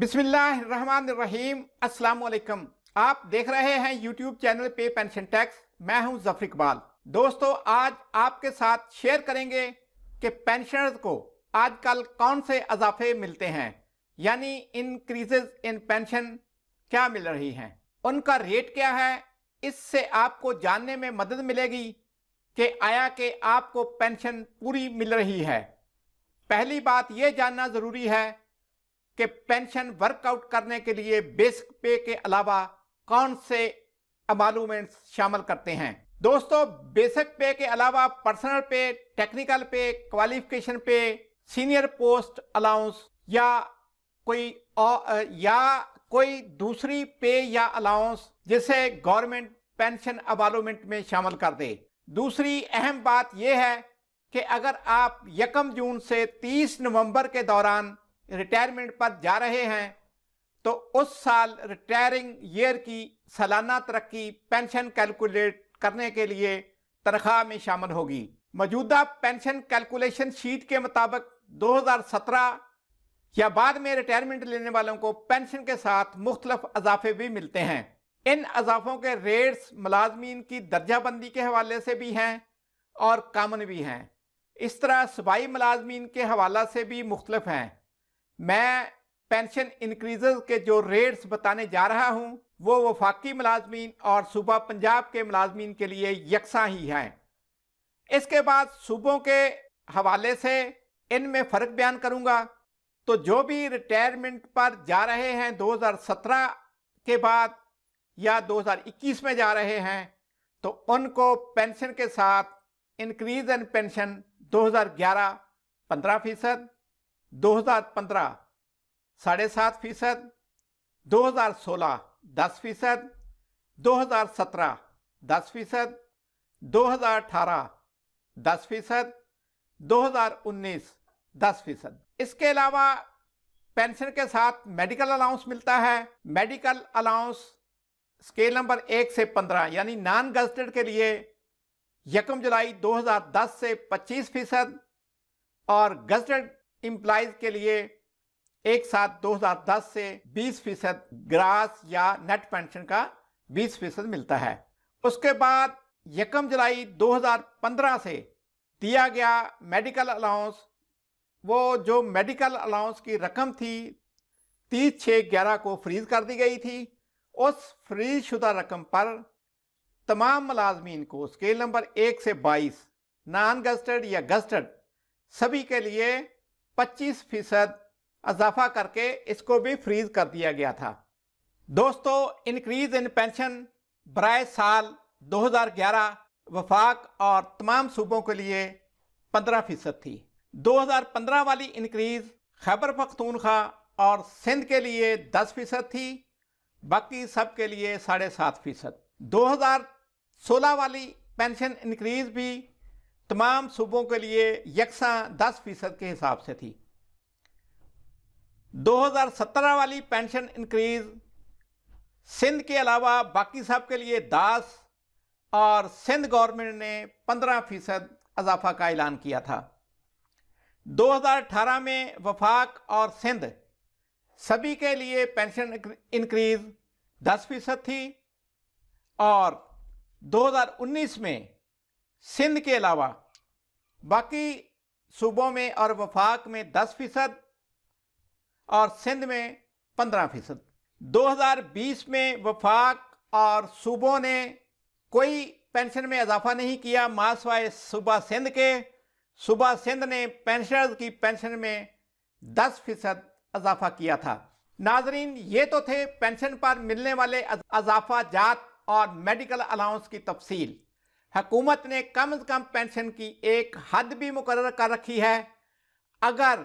बिस्मिल्लाहिर्रहमानिर्रहीम अस्सलाम वालेकुम आप देख रहे हैं यूट्यूब चैनल पे पेंशन टैक्स मैं हूं जफर इकबाल दोस्तों आज आपके साथ शेयर करेंगे कि पेंशनर्स को आजकल कौन से अजाफे मिलते हैं यानी इनक्रीजेज इन पेंशन क्या मिल रही हैं उनका रेट क्या है इससे आपको जानने में मदद मिलेगी कि आया कि आपको पेंशन पूरी मिल रही है पहली बात यह जानना ज़रूरी है कि पेंशन वर्कआउट करने के लिए बेसिक पे के अलावा कौन से अमालूमेंट्स शामिल करते हैं दोस्तों बेसिक पे के अलावा पर्सनल पे टेक्निकल पे क्वालिफिकेशन पे सीनियर पोस्ट अलाउंस या कोई और, या कोई दूसरी पे या अलाउंस जिसे गवर्नमेंट पेंशन अबालूमेंट में शामिल कर दे दूसरी अहम बात यह है कि अगर आप यकम जून से 30 नवंबर के दौरान रिटायरमेंट पर जा रहे हैं तो उस साल रिटायरिंग ईयर की सालाना तरक्की पेंशन कैलकुलेट करने के लिए तनख्वाह में शामिल होगी मौजूदा पेंशन कैलकुलेशन शीट के मुताबिक 2017 या बाद में रिटायरमेंट लेने वालों को पेंशन के साथ मुख्तलफ अजाफे भी मिलते हैं इन अजाफों के रेट्स मुलाजमीन की दर्जाबंदी के हवाले से भी हैं और कामन भी हैं इस तरह सूबाई मुलाजमीन के हवाला से भी मुख्तलफ हैं मैं पेंशन इंक्रीज के जो रेट्स बताने जा रहा हूं वो वफाकी मुलाजमीन और सूबा पंजाब के मुलाजमीन के लिए यकसा ही हैं इसके बाद सूबों के हवाले से इनमें फ़र्क बयान करूंगा तो जो भी रिटायरमेंट पर जा रहे हैं 2017 के बाद या 2021 में जा रहे हैं तो उनको पेंशन के साथ इंक्रीज इन पेंशन 2011 15 फीसद दो हजार पंद्रह साढ़े सात फीसद दो हज़ार सोलह दस फीसद दो हज़ार सत्रह दस फीसद दो हज़ार अठारह दस फीसद दो हज़ार उन्नीस दस फीसद इसके अलावा पेंशन के साथ मेडिकल अलाउंस मिलता है मेडिकल अलाउंस स्केल नंबर एक से पंद्रह यानी नॉन गजटेड के लिए यकम जुलाई 2010 से 25 फीसद और गजटेड इम्प्लाइज के लिए एक साथ 2010 से 20 फीसद ग्रास या नेट पेंशन का 20 फीसद मिलता है उसके बाद यकम जुलाई 2015 से दिया गया मेडिकल अलाउंस वो जो मेडिकल अलाउंस की रकम थी तीस छः ग्यारह को फ्रीज कर दी गई थी उस फ्रीज शुदा रकम पर तमाम मुलाजमीन को स्केल नंबर एक से बाईस नॉन गस्टेड या गस्टेड सभी के लिए 25 फीसद इजाफा करके इसको भी फ्रीज कर दिया गया था दोस्तों इंक्रीज इन पेंशन बरए साल 2011 वफाक और तमाम सूबों के लिए 15 फीसद थी 2015 वाली इंक्रीज खैबर पख्तूनखा और सिंध के लिए 10 फीसद थी बाकी सब के लिए साढ़े सात फीसद दो वाली पेंशन इंक्रीज भी तमाम सूबों के लिए यकसा दस फीसद के हिसाब से थी 2017 वाली पेंशन इंक्रीज सिंध के अलावा बाकी सब के लिए दास और सिंध गवर्नमेंट ने 15 फीसद अजाफा का ऐलान किया था 2018 में वफाक और सिंध सभी के लिए पेंशन इंक्रीज 10 फीसद थी और 2019 में सिंध के अलावा बाकी सूबों में और वफाक में 10 फीसद और सिंध में 15 फीसद 2020 में वफाक और सूबों ने कोई पेंशन में इजाफा नहीं किया मासवाए सूबा सिंध के सूबा सिंध ने पेंशनर्स की पेंशन में 10 फीसद इजाफा किया था नाजरीन ये तो थे पेंशन पर मिलने वाले अजाफा जात और मेडिकल अलाउंस की तफसील हकूमत ने कम से कम पेंशन की एक हद भी मुकर कर रखी है अगर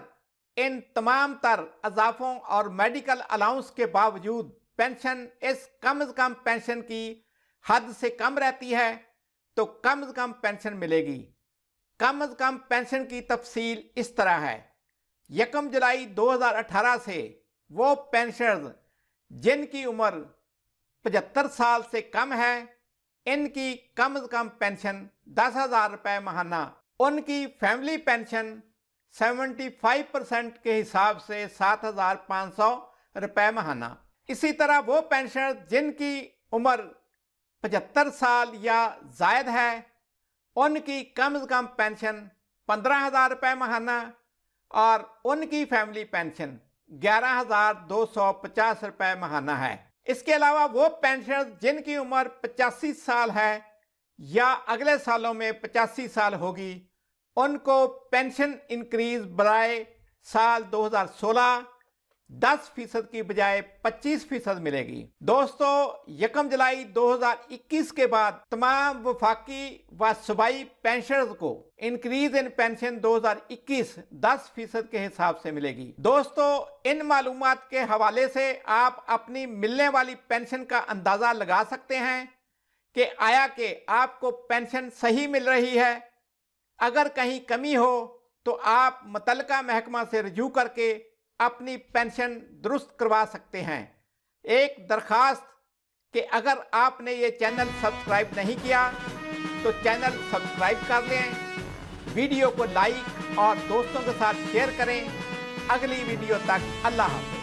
इन तमाम तर अजाफों और मेडिकल अलाउंस के बावजूद पेंशन इस कम से कम पेंशन की हद से कम रहती है तो कम से कम पेंशन मिलेगी कम से कम पेंशन की तफसील इस तरह है यकम जुलाई 2018 से वो पेंशनर्स जिनकी उम्र 75 साल से कम है इनकी कम से कम पेंशन दस हजार रुपए महाना उनकी फैमिली पेंशन 75 परसेंट के हिसाब से सात हजार पाँच सौ रुपए महाना इसी तरह वो पेंशनर जिनकी उम्र पचहत्तर साल या जायद है उनकी कम से कम पेंशन पंद्रह हजार रुपये महाना और उनकी फैमिली पेंशन ग्यारह हजार दो सौ पचास रुपये महाना है इसके अलावा वो पेंशनर जिनकी उम्र 85 साल है या अगले सालों में 85 साल होगी उनको पेंशन इंक्रीज बरए साल 2016 10 फीसद की बजाय 25 फीसद मिलेगी दोस्तों यकम जुलाई 2021 के बाद तमाम वफाकी व सूबाई पेंशनर्स को इंक्रीज इन पेंशन 2021 10 फीसद के हिसाब से मिलेगी दोस्तों इन मालूम के हवाले से आप अपनी मिलने वाली पेंशन का अंदाज़ा लगा सकते हैं कि आया के आपको पेंशन सही मिल रही है अगर कहीं कमी हो तो आप मुतलका महकमा से रजू करके अपनी पेंशन दुरुस्त करवा सकते हैं एक दरख्वास्त कि अगर आपने ये चैनल सब्सक्राइब नहीं किया तो चैनल सब्सक्राइब कर लें वीडियो को लाइक और दोस्तों के साथ शेयर करें अगली वीडियो तक अल्लाह हाफ